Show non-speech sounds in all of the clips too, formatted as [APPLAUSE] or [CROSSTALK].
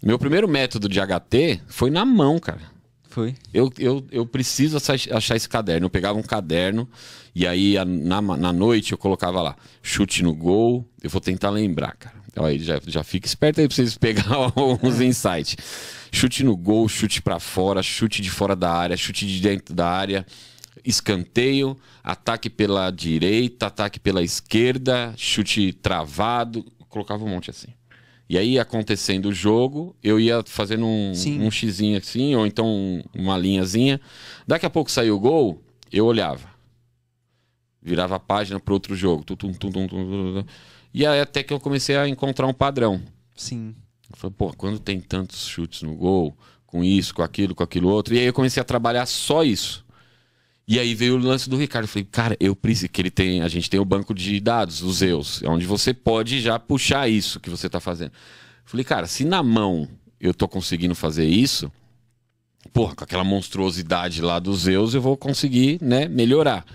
Meu primeiro método de HT foi na mão, cara. Foi. Eu, eu, eu preciso achar esse caderno. Eu pegava um caderno e aí na, na noite eu colocava lá, chute no gol. Eu vou tentar lembrar, cara. Então aí já, já fica esperto aí pra vocês pegar [LAUGHS] uns insights. Chute no gol, chute para fora, chute de fora da área, chute de dentro da área, escanteio, ataque pela direita, ataque pela esquerda, chute travado. Eu colocava um monte assim. E aí, acontecendo o jogo, eu ia fazendo um, Sim. um xizinho assim, ou então uma linhazinha. Daqui a pouco saiu o gol, eu olhava. Virava a página para outro jogo. Tum, tum, tum, e aí até que eu comecei a encontrar um padrão. Sim. Eu falei, pô, quando tem tantos chutes no gol, com isso, com aquilo, com aquilo outro. E aí eu comecei a trabalhar só isso. E aí veio o lance do Ricardo. Eu falei, cara, eu preciso que ele tem. A gente tem o banco de dados, os EUS, é onde você pode já puxar isso que você está fazendo. Eu falei, cara, se na mão eu tô conseguindo fazer isso, porra, com aquela monstruosidade lá dos EUS, eu vou conseguir, né, melhorar.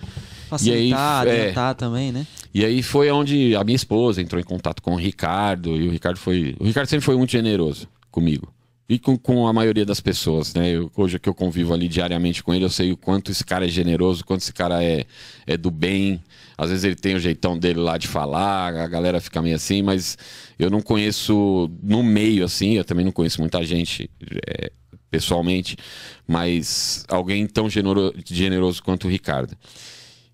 Facilitar, e aí, é, também, né? E aí foi onde a minha esposa entrou em contato com o Ricardo, e o Ricardo foi. O Ricardo sempre foi muito generoso comigo e com, com, a maioria das pessoas, né? Eu, hoje que eu convivo ali diariamente com ele, eu sei o quanto esse cara é generoso, o quanto esse cara é, é do bem. Às vezes ele tem o jeitão dele lá de falar, a galera fica meio assim, mas eu não conheço no meio assim, eu também não conheço muita gente é, pessoalmente, mas alguém tão generoso quanto o Ricardo.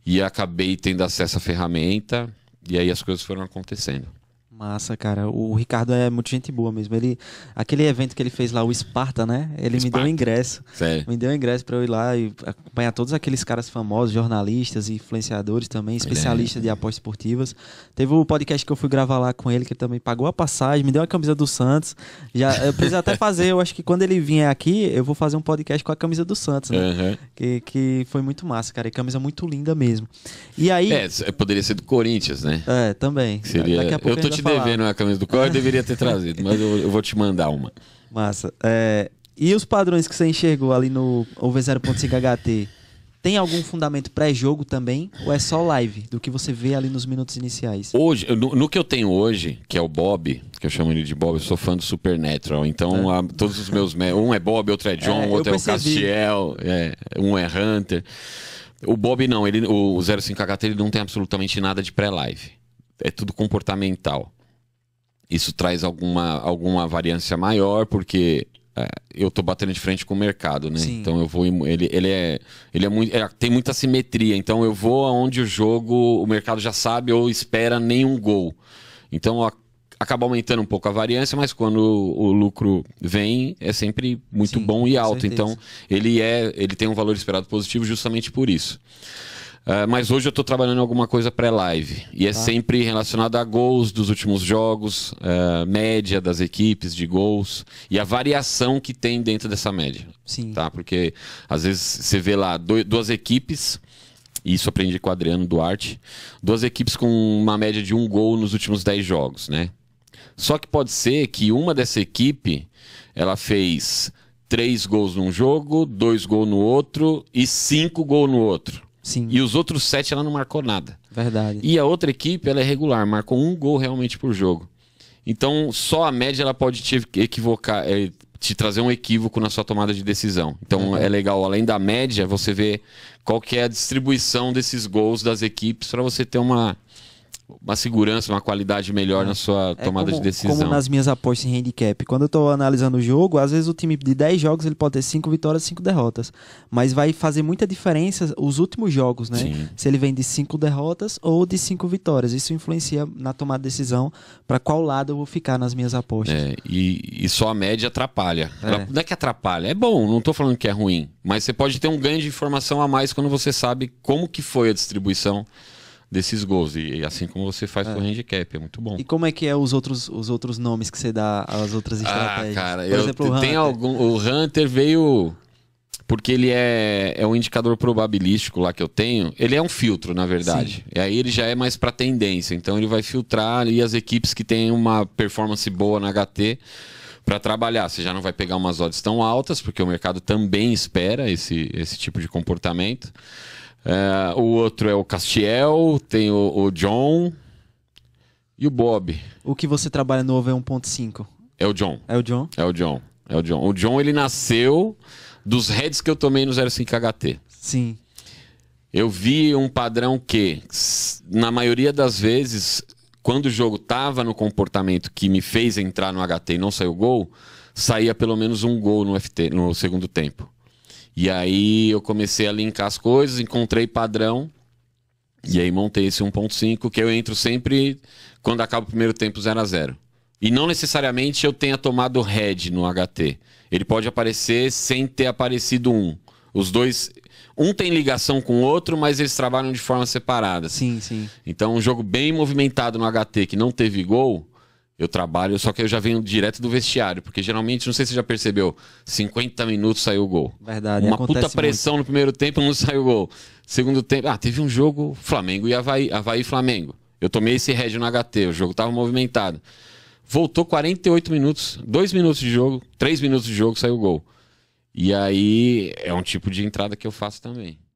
E acabei tendo acesso à ferramenta, e aí as coisas foram acontecendo. Massa, cara. O Ricardo é muito gente boa mesmo. Ele, aquele evento que ele fez lá, o Esparta, né? Ele Esparta. me deu um ingresso. Sério? Me deu um ingresso para eu ir lá e acompanhar todos aqueles caras famosos, jornalistas e influenciadores também, especialistas é. de apostas esportivas. Teve o um podcast que eu fui gravar lá com ele, que ele também pagou a passagem, me deu a camisa do Santos. Já, eu preciso até [LAUGHS] fazer, eu acho que quando ele vier aqui, eu vou fazer um podcast com a camisa do Santos, né? Uhum. Que, que foi muito massa, cara. E camisa muito linda mesmo. E aí. É, é poderia ser do Corinthians, né? É, também. Seria... Daqui a pouco eu tô te devendo a camisa do Corre, eu deveria ter trazido, mas eu, eu vou te mandar uma. Massa. É, e os padrões que você enxergou ali no over 0.5 HT, tem algum fundamento pré-jogo também? Ou é só live, do que você vê ali nos minutos iniciais? Hoje, no, no, que eu tenho hoje, que é o Bob, que eu chamo ele de Bob, eu sou fã do Supernatural. Então, é. todos os meus. Um é Bob, outro é, é John, é, outro é o Castiel, é, um é Hunter. O Bob não, ele, o 05HT ele não tem absolutamente nada de pré-live. É tudo comportamental isso traz alguma, alguma variância maior, porque é, eu estou batendo de frente com o mercado, né? Sim. Então eu vou ele, ele é ele é muito é, tem muita simetria, então eu vou aonde o jogo o mercado já sabe ou espera nenhum gol. Então a, acaba aumentando um pouco a variância, mas quando o, o lucro vem é sempre muito Sim, bom e alto. Então ele é ele tem um valor esperado positivo justamente por isso. Ah, mas hoje eu estou trabalhando em alguma coisa pré-live. E é ah. sempre relacionado a gols dos últimos jogos, uh, média das equipes de gols e a variação que tem dentro dessa média. Sim. Tá? Porque às vezes você vê lá duas equipes, e isso aprendi com o Adriano Duarte, duas equipes com uma média de um gol nos últimos dez jogos, né? Só que pode ser que uma dessa equipe ela fez três gols num jogo, dois gols no outro e cinco gols no outro. Sim. E os outros sete ela não marcou nada. Verdade. E a outra equipe ela é regular, marcou um gol realmente por jogo. Então só a média ela pode te equivocar, é, te trazer um equívoco na sua tomada de decisão. Então uhum. é legal, além da média, você ver qual que é a distribuição desses gols das equipes para você ter uma uma segurança, uma qualidade melhor é. na sua é tomada como, de decisão. Como nas minhas apostas em handicap. Quando eu estou analisando o jogo, às vezes o time de 10 jogos ele pode ter 5 vitórias, 5 derrotas. Mas vai fazer muita diferença os últimos jogos, né? Sim. Se ele vem de 5 derrotas ou de 5 vitórias. Isso influencia na tomada de decisão para qual lado eu vou ficar nas minhas apostas. É, e, e só a média atrapalha. É. Não é que atrapalha, é bom, não estou falando que é ruim. Mas você pode ter um ganho de informação a mais quando você sabe como que foi a distribuição desses gols. E, assim como você faz é. com o handicap, é muito bom. E como é que é os outros, os outros nomes que você dá às outras ah, estratégias? Ah, cara, Por eu, exemplo, o tem algum. O Hunter veio. Porque ele é, é um indicador probabilístico lá que eu tenho. Ele é um filtro, na verdade. Sim. E aí ele já é mais para tendência. Então ele vai filtrar ali as equipes que têm uma performance boa na HT para trabalhar. Você já não vai pegar umas odds tão altas, porque o mercado também espera esse, esse tipo de comportamento. É, o outro é o Castiel, tem o, o, John e o Bob. O que você trabalha novo é 1.5? É o John. É o John? É o John. É o John. O John, ele nasceu dos heads que eu tomei no 05HT. Sim. Eu vi um padrão que, na maioria das vezes, quando o jogo tava no comportamento que me fez entrar no HT e não saiu gol, saía pelo menos um gol no, FT, no segundo tempo. E aí eu comecei a linkar as coisas, encontrei padrão. E aí montei esse 1.5, que eu entro sempre quando acaba o primeiro tempo 0 a 0 E não necessariamente eu tenha tomado head no HT. Ele pode aparecer sem ter aparecido um. Os dois. Um tem ligação com o outro, mas eles trabalham de forma separada. Sim, sim. Então, um jogo bem movimentado no HT que não teve gol eu trabalho, só que eu já venho direto do vestiário, porque geralmente, não sei se você já percebeu, 50 minutos saiu o gol. Verdade, Uma puta pressão muito. no primeiro tempo, não [LAUGHS] saiu o gol. Segundo tempo, ah, teve um jogo Flamengo e Havaí, Havaí e Flamengo. Eu tomei esse rédeo no HT, o jogo tava movimentado. Voltou 48 minutos, 2 minutos de jogo, 3 minutos de jogo, saiu o gol. E aí é um tipo de entrada que eu faço também.